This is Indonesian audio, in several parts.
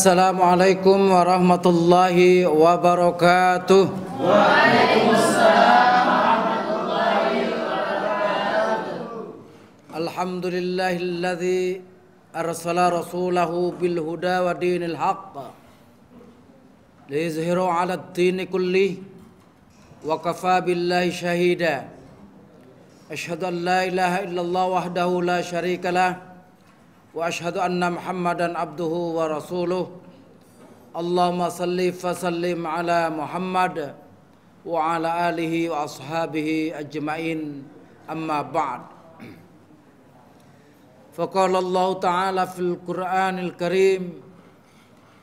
Assalamualaikum warahmatullahi wabarakatuh. Waalaikumsalam warahmatullahi wabarakatuh. Alhamdulillahilladzi arsala rasulahu bil huda wa dinil haqq liyuzhiru 'ala ad-din kulli wa kafa billahi shahida. Ashhadu an la ilaha illallah wahdahu la syarika واشهد ان محمدا عبده ورسوله اللهم صل فسلم على محمد وعلى اله واصحابه اجمعين اما بعد فقال الله تعالى في القران الكريم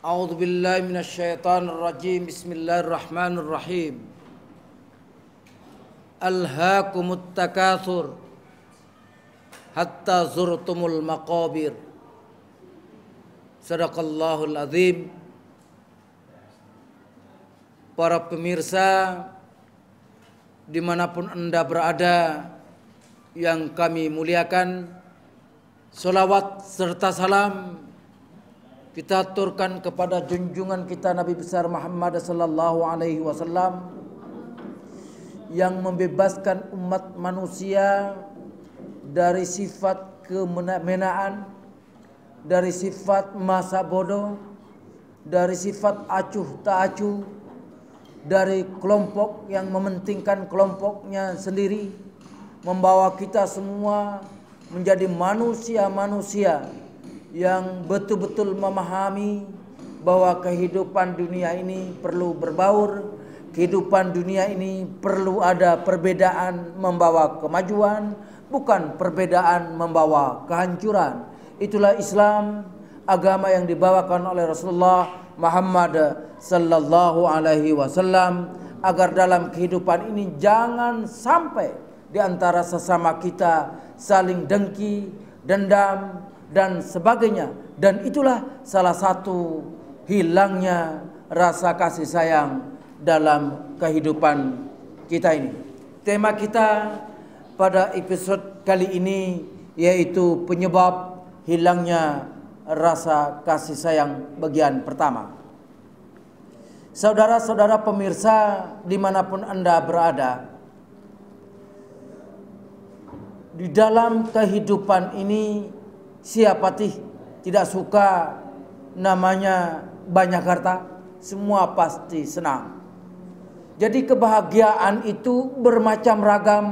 اعوذ بالله من الشيطان الرجيم بسم الله الرحمن الرحيم الهاكم التكاثر hatta zurtumul maqabir. Sadaqallahul azim. Para pemirsa dimanapun anda berada yang kami muliakan Salawat serta salam kita aturkan kepada junjungan kita Nabi besar Muhammad sallallahu alaihi wasallam yang membebaskan umat manusia dari sifat kemenaan, dari sifat masa bodoh, dari sifat acuh tak acuh, dari kelompok yang mementingkan kelompoknya sendiri, membawa kita semua menjadi manusia-manusia yang betul-betul memahami bahwa kehidupan dunia ini perlu berbaur, kehidupan dunia ini perlu ada perbedaan membawa kemajuan, bukan perbedaan membawa kehancuran. Itulah Islam, agama yang dibawakan oleh Rasulullah Muhammad sallallahu alaihi wasallam agar dalam kehidupan ini jangan sampai di antara sesama kita saling dengki, dendam dan sebagainya. Dan itulah salah satu hilangnya rasa kasih sayang dalam kehidupan kita ini. Tema kita pada episode kali ini yaitu penyebab hilangnya rasa kasih sayang bagian pertama. Saudara-saudara pemirsa dimanapun Anda berada, di dalam kehidupan ini siapa sih tidak suka namanya banyak harta? Semua pasti senang. Jadi kebahagiaan itu bermacam ragam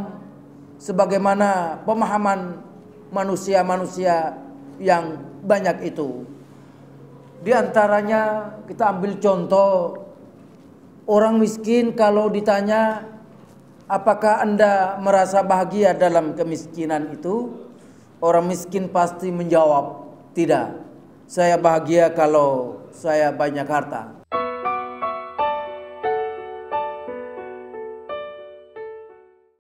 sebagaimana pemahaman manusia-manusia yang banyak itu. Di antaranya kita ambil contoh orang miskin kalau ditanya apakah Anda merasa bahagia dalam kemiskinan itu? Orang miskin pasti menjawab, "Tidak. Saya bahagia kalau saya banyak harta."